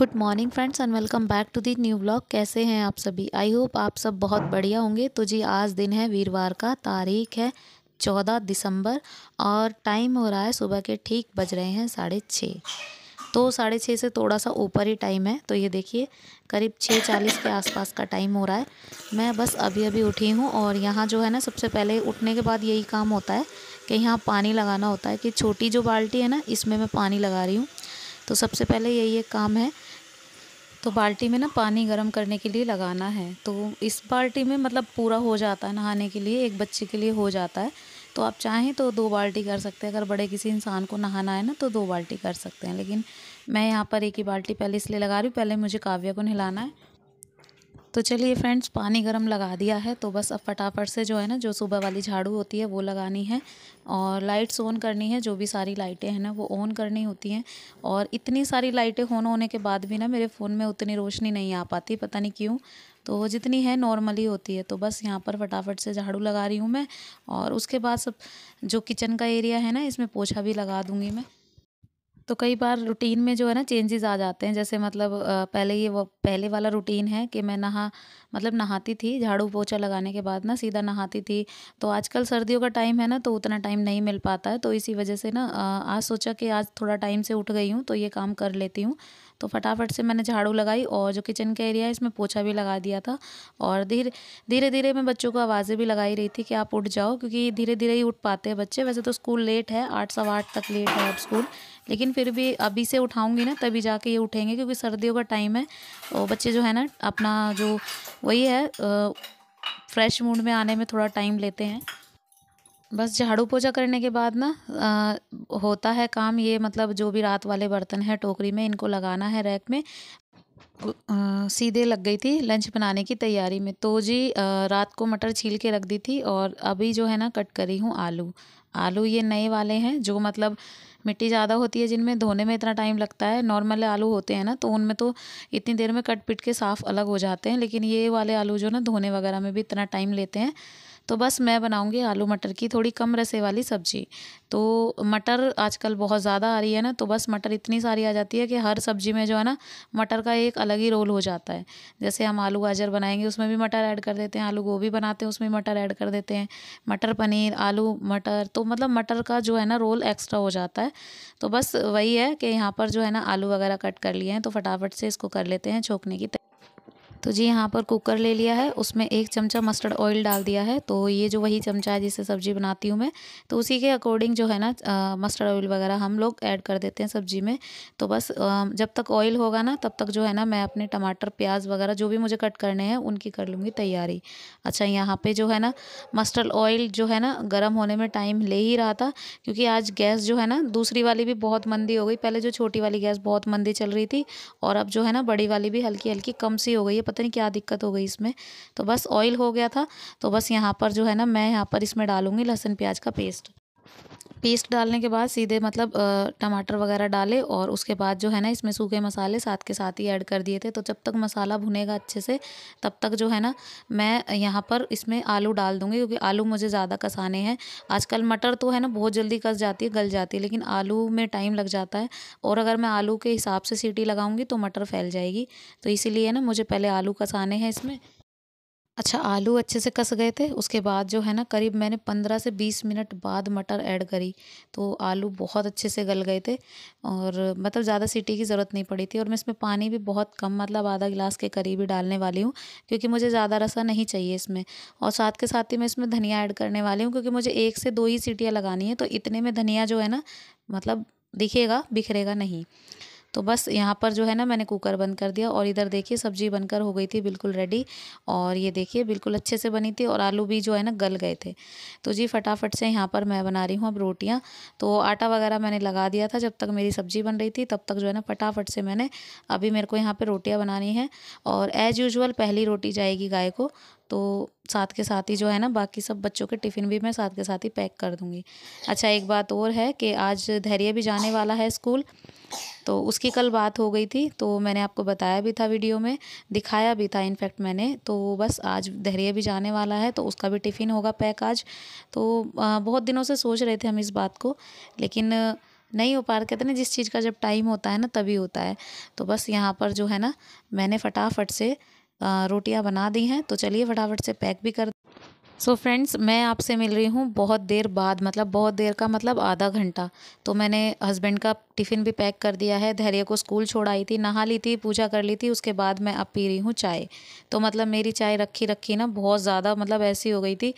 good morning friends and welcome back to the new blog कैसे हैं आप सभी आई होप आप सब बहुत बढ़िया होंगे तो जी आज दिन है वीरवार का तारीख है चौदह दिसंबर और टाइम हो रहा है सुबह के ठीक बज रहे हैं साढ़े छः तो साढ़े छः से थोड़ा सा ऊपर ही टाइम है तो ये देखिए करीब छः चालीस के आसपास का टाइम हो रहा है मैं बस अभी अभी उठी हूँ और यहाँ जो है ना सबसे पहले उठने के बाद यही काम होता है कि यहाँ पानी लगाना होता है कि छोटी जो बाल्टी है ना इसमें मैं पानी लगा रही हूँ तो सबसे पहले यही एक काम है तो बाल्टी में ना पानी गर्म करने के लिए लगाना है तो इस बाल्टी में मतलब पूरा हो जाता है नहाने के लिए एक बच्चे के लिए हो जाता है तो आप चाहें तो दो बाल्टी कर सकते हैं अगर बड़े किसी इंसान को नहाना है ना तो दो बाल्टी कर सकते हैं लेकिन मैं यहाँ पर एक ही बाल्टी पहले इसलिए लगा रही हूँ पहले मुझे काव्या को नहलाना है तो चलिए फ्रेंड्स पानी गरम लगा दिया है तो बस अब फटाफट से जो है ना जो सुबह वाली झाड़ू होती है वो लगानी है और लाइट्स ऑन करनी है जो भी सारी लाइटें हैं ना वो ऑन करनी होती हैं और इतनी सारी लाइटें ऑन होने के बाद भी ना मेरे फ़ोन में उतनी रोशनी नहीं आ पाती पता नहीं क्यों तो वो जितनी है नॉर्मली होती है तो बस यहाँ पर फटाफट से झाड़ू लगा रही हूँ मैं और उसके बाद सब जो किचन का एरिया है ना इसमें पोछा भी लगा दूँगी मैं तो कई बार रूटीन में जो है ना चेंजेस आ जाते हैं जैसे मतलब पहले ये वो पहले वाला रूटीन है कि मैं नहा मतलब नहाती थी झाड़ू पोछा लगाने के बाद ना सीधा नहाती थी तो आजकल सर्दियों का टाइम है ना तो उतना टाइम नहीं मिल पाता है तो इसी वजह से ना आज सोचा कि आज थोड़ा टाइम से उठ गई हूँ तो ये काम कर लेती हूँ तो फटाफट से मैंने झाड़ू लगाई और जो किचन का एरिया है इसमें पोछा भी लगा दिया था और धीरे धीरे धीरे मैं बच्चों को आवाज़ें भी लगाई रही थी कि आप उठ जाओ क्योंकि धीरे धीरे ही उठ पाते हैं बच्चे वैसे तो स्कूल लेट है आठ सवा आठ तक लेट है अब स्कूल लेकिन फिर भी अभी से उठाऊंगी ना तभी जाके ये उठेंगे क्योंकि सर्दियों का टाइम है और बच्चे जो है ना अपना जो वही है फ्रेश मूड में आने में थोड़ा टाइम लेते हैं बस झाड़ू पोछा करने के बाद ना होता है काम ये मतलब जो भी रात वाले बर्तन हैं टोकरी में इनको लगाना है रैक में आ, सीधे लग गई थी लंच बनाने की तैयारी में तो जी आ, रात को मटर छील के रख दी थी और अभी जो है ना कट करी हूँ आलू आलू ये नए वाले हैं जो मतलब मिट्टी ज़्यादा होती है जिनमें धोने में इतना टाइम लगता है नॉर्मल आलू होते हैं ना तो उनमें तो इतनी देर में कट पिट के साफ़ अलग हो जाते हैं लेकिन ये वाले आलू जो ना धोने वगैरह में भी इतना टाइम लेते हैं तो बस मैं बनाऊँगी आलू मटर की थोड़ी कम रसे वाली सब्ज़ी तो मटर आजकल बहुत ज़्यादा आ रही है ना तो बस मटर इतनी सारी आ जाती है कि हर सब्ज़ी में जो है ना मटर का एक अलग ही रोल हो जाता है जैसे हम आलू गाजर बनाएंगे उसमें भी मटर ऐड कर देते हैं आलू गोभी बनाते हैं उसमें मटर ऐड कर देते हैं मटर पनीर आलू मटर तो मतलब मटर का जो है ना रोल एक्स्ट्रा हो जाता है तो बस वही है कि यहाँ पर जो है ना आलू वगैरह कट कर लिए हैं तो फटाफट से इसको कर लेते हैं छोंकने की तो जी यहाँ पर कुकर ले लिया है उसमें एक चमचा मस्टर्ड ऑयल डाल दिया है तो ये जो वही चमचा है जिससे सब्ज़ी बनाती हूँ मैं तो उसी के अकॉर्डिंग जो है ना मस्टर्ड ऑयल वगैरह हम लोग ऐड कर देते हैं सब्ज़ी में तो बस जब तक ऑयल होगा ना तब तक जो है ना मैं अपने टमाटर प्याज वगैरह जो भी मुझे कट करने हैं उनकी कर लूँगी तैयारी अच्छा यहाँ पर जो है ना मस्टर्ड ऑयल जो है ना गर्म होने में टाइम ले ही रहा था क्योंकि आज गैस जो है ना दूसरी वाली भी बहुत मंदी हो गई पहले जो छोटी वाली गैस बहुत मंदी चल रही थी और अब जो है ना बड़ी वाली भी हल्की हल्की कम सी हो गई है पता नहीं क्या दिक्कत हो गई इसमें तो बस ऑयल हो गया था तो बस यहाँ पर जो है ना मैं यहाँ पर इसमें डालूँगी लहसुन प्याज का पेस्ट पेस्ट डालने के बाद सीधे मतलब टमाटर वगैरह डाले और उसके बाद जो है ना इसमें सूखे मसाले साथ के साथ ही ऐड कर दिए थे तो जब तक मसाला भुनेगा अच्छे से तब तक जो है ना मैं यहाँ पर इसमें आलू डाल दूँगी क्योंकि आलू मुझे ज़्यादा कसाने हैं आजकल मटर तो है ना बहुत जल्दी कस जाती है गल जाती है लेकिन आलू में टाइम लग जाता है और अगर मैं आलू के हिसाब से सीटी लगाऊँगी तो मटर फैल जाएगी तो इसीलिए ना मुझे पहले आलू कसाने हैं इसमें अच्छा आलू अच्छे से कस गए थे उसके बाद जो है ना करीब मैंने पंद्रह से बीस मिनट बाद मटर ऐड करी तो आलू बहुत अच्छे से गल गए थे और मतलब ज़्यादा सीटी की ज़रूरत नहीं पड़ी थी और मैं इसमें पानी भी बहुत कम मतलब आधा गिलास के करीब ही डालने वाली हूँ क्योंकि मुझे ज़्यादा रसा नहीं चाहिए इसमें और साथ के साथ ही मैं इसमें धनिया ऐड करने वाली हूँ क्योंकि मुझे एक से दो ही सीटियाँ लगानी है तो इतने में धनिया जो है ना मतलब दिखेगा बिखरेगा नहीं तो बस यहाँ पर जो है ना मैंने कुकर बंद कर दिया और इधर देखिए सब्जी बनकर हो गई थी बिल्कुल रेडी और ये देखिए बिल्कुल अच्छे से बनी थी और आलू भी जो है ना गल गए थे तो जी फटाफट से यहाँ पर मैं बना रही हूँ अब रोटियाँ तो आटा वगैरह मैंने लगा दिया था जब तक मेरी सब्जी बन रही थी तब तक जो है ना फटाफट से मैंने अभी मेरे को यहाँ पर रोटियाँ बनानी है और एज़ यूजल पहली रोटी जाएगी गाय को तो साथ के साथ ही जो है ना बाकी सब बच्चों के टिफ़िन भी मैं साथ के साथ ही पैक कर दूँगी अच्छा एक बात और है कि आज धैर्य भी जाने वाला है स्कूल तो उसकी कल बात हो गई थी तो मैंने आपको बताया भी था वीडियो में दिखाया भी था इनफैक्ट मैंने तो बस आज दहरिया भी जाने वाला है तो उसका भी टिफ़िन होगा पैक आज तो बहुत दिनों से सोच रहे थे हम इस बात को लेकिन नहीं हो पा रहा कहते ना जिस चीज़ का जब टाइम होता है ना तभी होता है तो बस यहाँ पर जो है ना मैंने फटाफट से रोटियाँ बना दी हैं तो चलिए फटाफट से पैक भी कर सो so फ्रेंड्स मैं आपसे मिल रही हूँ बहुत देर बाद मतलब बहुत देर का मतलब आधा घंटा तो मैंने हस्बैंड का टिफ़िन भी पैक कर दिया है धैर्य को स्कूल छोड़ाई थी नहा ली थी पूजा कर ली थी उसके बाद मैं अब पी रही हूँ चाय तो मतलब मेरी चाय रखी रखी ना बहुत ज़्यादा मतलब ऐसी हो गई थी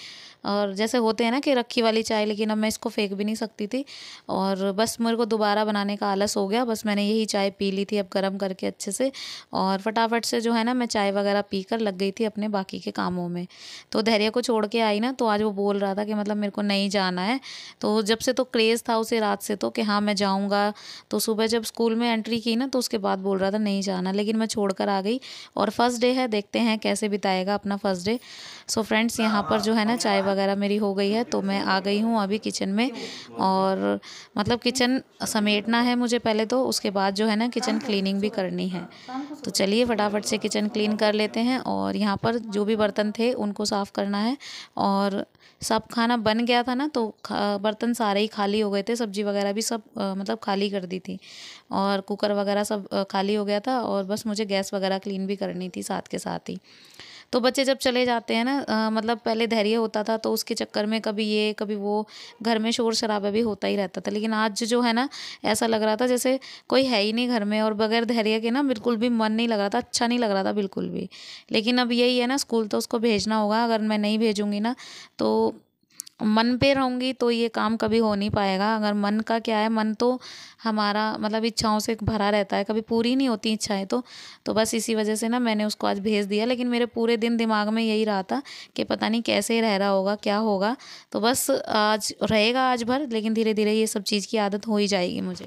और जैसे होते हैं ना कि रखी वाली चाय लेकिन अब मैं इसको फेंक भी नहीं सकती थी और बस मेरे को दोबारा बनाने का आलस हो गया बस मैंने यही चाय पी ली थी अब गर्म करके अच्छे से और फटाफट से जो है ना मैं चाय वगैरह पी कर लग गई थी अपने बाकी के कामों में तो धैर्य को छोड़ के आई ना तो आज वो बोल रहा था कि मतलब मेरे को नहीं जाना है तो जब से तो क्रेज़ था उसे रात से तो कि हाँ मैं जाऊँगा तो सुबह जब स्कूल में एंट्री की ना तो उसके बाद बोल रहा था नहीं जाना लेकिन मैं छोड़ आ गई और फर्स्ट डे है देखते हैं कैसे बिताएगा अपना first day so so friends यहाँ पर जो है ना चाय वगैरह मेरी हो गई है तो मैं आ गई हूँ अभी किचन में और मतलब किचन समेटना है मुझे पहले तो उसके बाद जो है ना किचन क्लीनिंग भी करनी है तो चलिए फटाफट से किचन क्लीन कर लेते हैं और यहाँ पर जो भी बर्तन थे उनको साफ़ करना है और सब खाना बन गया था ना तो बर्तन सारे ही खाली हो गए थे सब्जी वगैरह भी सब आ, मतलब खाली कर दी थी और कुकर वगैरह सब खाली हो गया था और बस मुझे गैस वगैरह क्लीन भी करनी थी साथ के साथ ही तो बच्चे जब चले जाते हैं ना मतलब पहले धैर्य होता था तो उसके चक्कर में कभी ये कभी वो घर में शोर शराबा भी होता ही रहता था लेकिन आज जो है ना ऐसा लग रहा था जैसे कोई है ही नहीं घर में और बगैर धैर्य के ना बिल्कुल भी मन नहीं लग रहा था अच्छा नहीं लग रहा था बिल्कुल भी लेकिन अब यही है ना स्कूल तो उसको भेजना होगा अगर मैं नहीं भेजूँगी ना तो मन पे रहूँगी तो ये काम कभी हो नहीं पाएगा अगर मन का क्या है मन तो हमारा मतलब इच्छाओं से भरा रहता है कभी पूरी नहीं होती इच्छाएं तो तो बस इसी वजह से ना मैंने उसको आज भेज दिया लेकिन मेरे पूरे दिन दिमाग में यही रहा था कि पता नहीं कैसे रह रहा होगा क्या होगा तो बस आज रहेगा आज भर लेकिन धीरे धीरे ये सब चीज़ की आदत हो ही जाएगी मुझे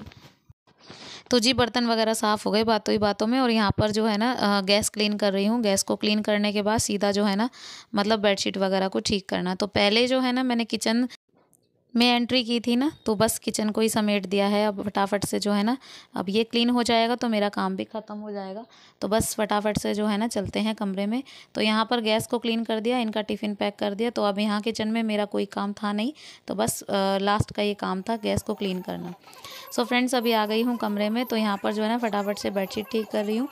तो जी बर्तन वगैरह साफ़ हो गए बातों ही बातों में और यहाँ पर जो है ना गैस क्लीन कर रही हूँ गैस को क्लीन करने के बाद सीधा जो है ना मतलब बेडशीट वगैरह को ठीक करना तो पहले जो है ना मैंने किचन में एंट्री की थी ना तो बस किचन को ही समेट दिया है अब फटाफट से जो है ना अब ये क्लीन हो जाएगा तो मेरा काम भी ख़त्म हो जाएगा तो बस फटाफट से जो है ना चलते हैं कमरे में तो यहाँ पर गैस को क्लीन कर दिया इनका टिफ़िन पैक कर दिया तो अब यहाँ किचन में मेरा कोई काम था नहीं तो बस आ, लास्ट का ये काम था गैस को क्लीन करना सो so फ्रेंड्स अभी आ गई हूँ कमरे में तो यहाँ पर जो है ना फटाफट से बेडशीट ठीक कर रही हूँ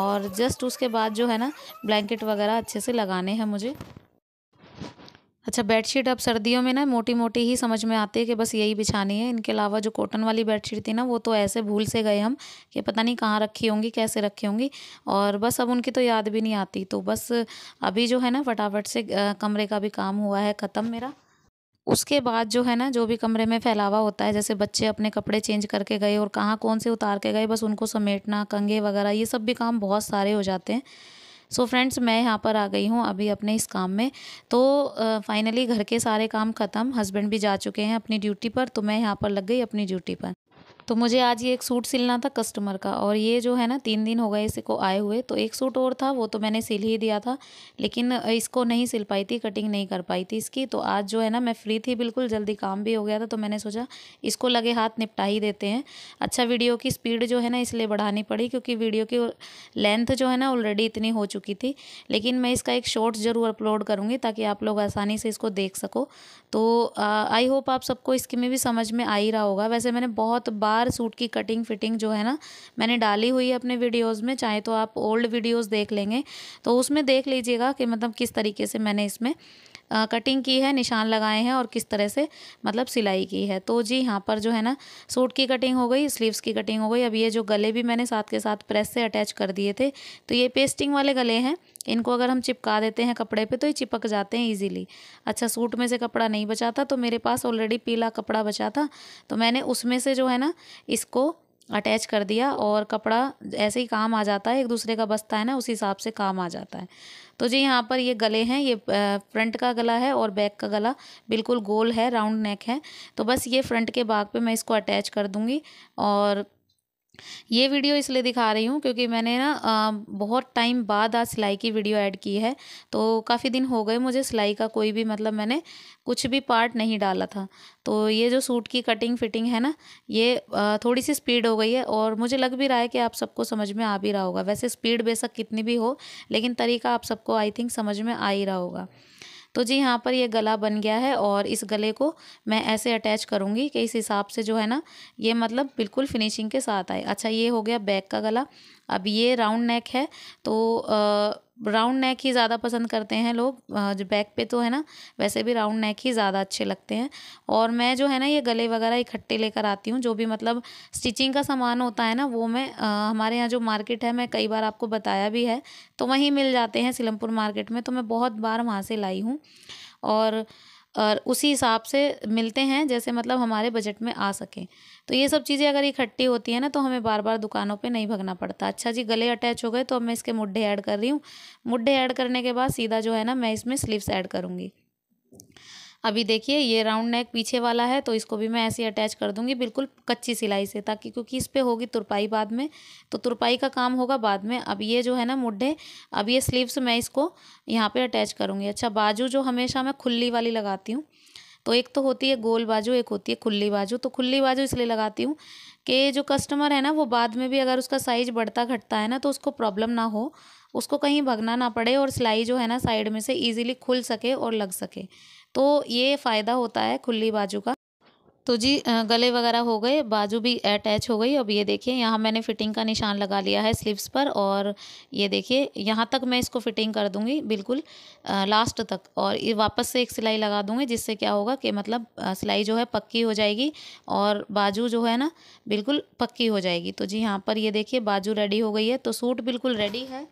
और जस्ट उसके बाद जो है ना ब्लैंकेट वगैरह अच्छे से लगाने हैं मुझे अच्छा बेडशीट अब सर्दियों में ना मोटी मोटी ही समझ में आती है कि बस यही बिछानी है इनके अलावा जो कॉटन वाली बेडशीट थी ना वो तो ऐसे भूल से गए हम कि पता नहीं कहाँ रखी होंगी कैसे रखी होंगी और बस अब उनकी तो याद भी नहीं आती तो बस अभी जो है ना फटाफट से कमरे का भी काम हुआ है ख़त्म मेरा उसके बाद जो है ना जो भी कमरे में फैलावा होता है जैसे बच्चे अपने कपड़े चेंज करके गए और कहाँ कौन से उतार के गए बस उनको समेटना कंघे वगैरह ये सब भी काम बहुत सारे हो जाते हैं सो so फ्रेंड्स मैं यहाँ पर आ गई हूँ अभी अपने इस काम में तो फाइनली घर के सारे काम ख़त्म हस्बैंड भी जा चुके हैं अपनी ड्यूटी पर तो मैं यहाँ पर लग गई अपनी ड्यूटी पर तो मुझे आज ये एक सूट सिलना था कस्टमर का और ये जो है ना तीन दिन हो गए इसको आए हुए तो एक सूट और था वो तो मैंने सिल ही दिया था लेकिन इसको नहीं सिल पाई थी कटिंग नहीं कर पाई थी इसकी तो आज जो है ना मैं फ्री थी बिल्कुल जल्दी काम भी हो गया था तो मैंने सोचा इसको लगे हाथ निपटा ही देते हैं अच्छा वीडियो की स्पीड जो है ना इसलिए बढ़ानी पड़ी क्योंकि वीडियो की लेंथ जो है ना ऑलरेडी इतनी हो चुकी थी लेकिन मैं इसका एक शॉर्ट ज़रूर अपलोड करूँगी ताकि आप लोग आसानी से इसको देख सको तो आई होप आप सबको इसके में भी समझ में आ ही रहा होगा वैसे मैंने बहुत बार लगातार सूट की कटिंग फिटिंग जो है ना मैंने डाली हुई है अपने वीडियोज़ में चाहे तो आप ओल्ड वीडियोज़ देख लेंगे तो उसमें देख लीजिएगा कि मतलब किस तरीके से मैंने इसमें कटिंग की है निशान लगाए हैं और किस तरह से मतलब सिलाई की है तो जी यहाँ पर जो है ना सूट की कटिंग हो गई स्लीव्स की कटिंग हो गई अब ये जो गले भी मैंने साथ के साथ प्रेस से अटैच कर दिए थे तो ये पेस्टिंग वाले गले हैं इनको अगर हम चिपका देते हैं कपड़े पे तो ये चिपक जाते हैं इजीली अच्छा सूट में से कपड़ा नहीं बचा था तो मेरे पास ऑलरेडी पीला कपड़ा बचा था तो मैंने उसमें से जो है ना इसको अटैच कर दिया और कपड़ा ऐसे ही काम आ जाता है एक दूसरे का बस्ता है ना उस हिसाब से काम आ जाता है तो जी यहाँ पर ये गले हैं ये फ्रंट का गला है और बैक का गला बिल्कुल गोल है राउंड नेक है तो बस ये फ्रंट के बाग पे मैं इसको अटैच कर दूँगी और ये वीडियो इसलिए दिखा रही हूँ क्योंकि मैंने ना बहुत टाइम बाद आज सिलाई की वीडियो ऐड की है तो काफ़ी दिन हो गए मुझे सिलाई का कोई भी मतलब मैंने कुछ भी पार्ट नहीं डाला था तो ये जो सूट की कटिंग फिटिंग है ना ये थोड़ी सी स्पीड हो गई है और मुझे लग भी रहा है कि आप सबको समझ में आ भी रहा होगा वैसे स्पीड बेशक कितनी भी हो लेकिन तरीका आप सबको आई थिंक समझ में आ ही रहा होगा तो जी यहाँ पर ये गला बन गया है और इस गले को मैं ऐसे अटैच करूँगी कि इस हिसाब से जो है ना ये मतलब बिल्कुल फिनिशिंग के साथ आए अच्छा ये हो गया बैक का गला अब ये राउंड नेक है तो आ, राउंड नेक ही ज़्यादा पसंद करते हैं लोग जो बैक पे तो है ना वैसे भी राउंड नेक ही ज़्यादा अच्छे लगते हैं और मैं जो है ना ये गले वगैरह इकट्ठे लेकर आती हूँ जो भी मतलब स्टिचिंग का सामान होता है ना वो मैं आ, हमारे यहाँ जो मार्केट है मैं कई बार आपको बताया भी है तो वहीं मिल जाते हैं सिलमपुर मार्केट में तो मैं बहुत बार वहाँ से लाई हूँ और और उसी हिसाब से मिलते हैं जैसे मतलब हमारे बजट में आ सके तो ये सब चीज़ें अगर इकट्ठी होती है ना तो हमें बार बार दुकानों पे नहीं भगना पड़ता अच्छा जी गले अटैच हो गए तो अब मैं इसके मुड्ढे ऐड कर रही हूँ मुड्ढे ऐड करने के बाद सीधा जो है ना मैं इसमें स्लीव्स ऐड करूँगी अभी देखिए ये राउंड नेक पीछे वाला है तो इसको भी मैं ऐसे अटैच कर दूँगी बिल्कुल कच्ची सिलाई से ताकि क्योंकि इस पर होगी तुरपाई बाद में तो तुरपाई का काम होगा बाद में अब ये जो है ना मुड्ढे अब ये स्लीव्स मैं इसको यहाँ पर अटैच करूँगी अच्छा बाजू जो हमेशा मैं खुली वाली लगाती हूँ तो एक तो होती है गोल बाजू एक होती है खुली बाजू तो खुली बाजू इसलिए लगाती हूँ कि जो कस्टमर है ना वो बाद में भी अगर उसका साइज बढ़ता घटता है ना तो उसको प्रॉब्लम ना हो उसको कहीं भगना ना पड़े और सिलाई जो है ना साइड में से ईजिली खुल सके और लग सके तो ये फ़ायदा होता है खुली बाजू का तो जी गले वगैरह हो गए बाजू भी अटैच हो गई अब ये देखिए यहाँ मैंने फ़िटिंग का निशान लगा लिया है स्लीव्स पर और ये देखिए यहाँ तक मैं इसको फ़िटिंग कर दूँगी बिल्कुल लास्ट तक और ये वापस से एक सिलाई लगा दूँगी जिससे क्या होगा कि मतलब सिलाई जो है पक्की हो जाएगी और बाजू जो है ना बिल्कुल पक्की हो जाएगी तो जी यहाँ पर ये देखिए बाजू रेडी हो गई है तो सूट बिल्कुल रेडी है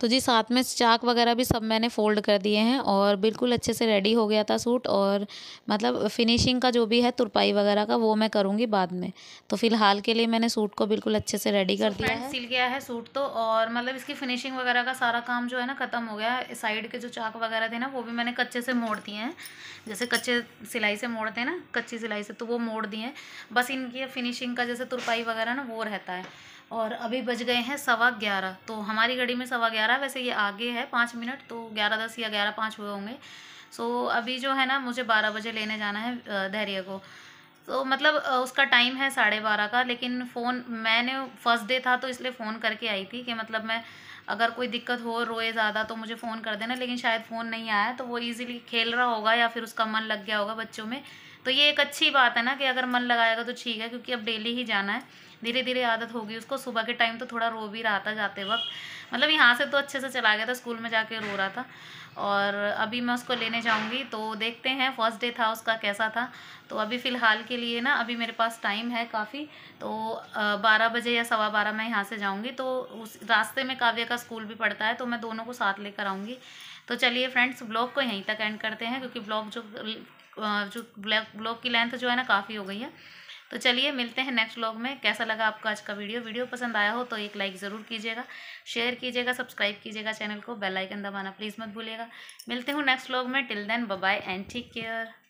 तो जी साथ में चाक वगैरह भी सब मैंने फ़ोल्ड कर दिए हैं और बिल्कुल अच्छे से रेडी हो गया था सूट और मतलब फिनिशिंग का जो भी है तुरपाई वगैरह का वो मैं करूँगी बाद में तो फिलहाल के लिए मैंने सूट को बिल्कुल अच्छे से रेडी कर दिया है सिल गया है सूट तो और मतलब इसकी फिनिशिंग वगैरह का सारा काम जो है ना ख़त्म हो गया है साइड के जो चाक वगैरह थे ना वो भी मैंने कच्चे से मोड़ दिए हैं जैसे कच्चे सिलाई से मोड़ते हैं ना कच्ची सिलाई से तो वो मोड़ दिए हैं बस इनकी फिनिशिंग का जैसे तुरपाई वगैरह ना वो रहता है और अभी बज गए हैं सवा ग्यारह तो हमारी घड़ी में सवा ग्यारह वैसे ये आगे है पाँच मिनट तो ग्यारह दस या ग्यारह पाँच हुए होंगे सो अभी जो है ना मुझे बारह बजे लेने जाना है धैर्य को तो मतलब उसका टाइम है साढ़े बारह का लेकिन फ़ोन मैंने फर्स्ट डे था तो इसलिए फ़ोन करके आई थी कि मतलब मैं अगर कोई दिक्कत हो रोए ज़्यादा तो मुझे फ़ोन कर देना लेकिन शायद फ़ोन नहीं आया तो वो इजीली खेल रहा होगा या फिर उसका मन लग गया होगा बच्चों में तो ये एक अच्छी बात है ना कि अगर मन लगाएगा तो ठीक है क्योंकि अब डेली ही जाना है धीरे धीरे आदत होगी उसको सुबह के टाइम तो थोड़ा रो भी रहा था जाते वक्त मतलब यहाँ से तो अच्छे से चला गया था स्कूल में जाके रो रहा था और अभी मैं उसको लेने जाऊँगी तो देखते हैं फर्स्ट डे था उसका कैसा था तो अभी फ़िलहाल के लिए ना अभी मेरे पास टाइम है काफ़ी तो बारह बजे या सवा बारह मैं यहाँ से जाऊँगी तो उस रास्ते में काव्य का स्कूल भी पड़ता है तो मैं दोनों को साथ लेकर आऊँगी तो चलिए फ्रेंड्स ब्लॉग को यहीं तक एंड करते हैं क्योंकि ब्लॉग जो जो ब्लॉग की लेंथ जो है ना काफ़ी हो गई है तो चलिए मिलते हैं नेक्स्ट व्लॉग में कैसा लगा आपको आज का वीडियो वीडियो पसंद आया हो तो एक लाइक ज़रूर कीजिएगा शेयर कीजिएगा सब्सक्राइब कीजिएगा चैनल को बेलाइकन दबाना प्लीज़ मत भूलिएगा मिलते हूँ नेक्स्ट व्लॉग में till then bye and take care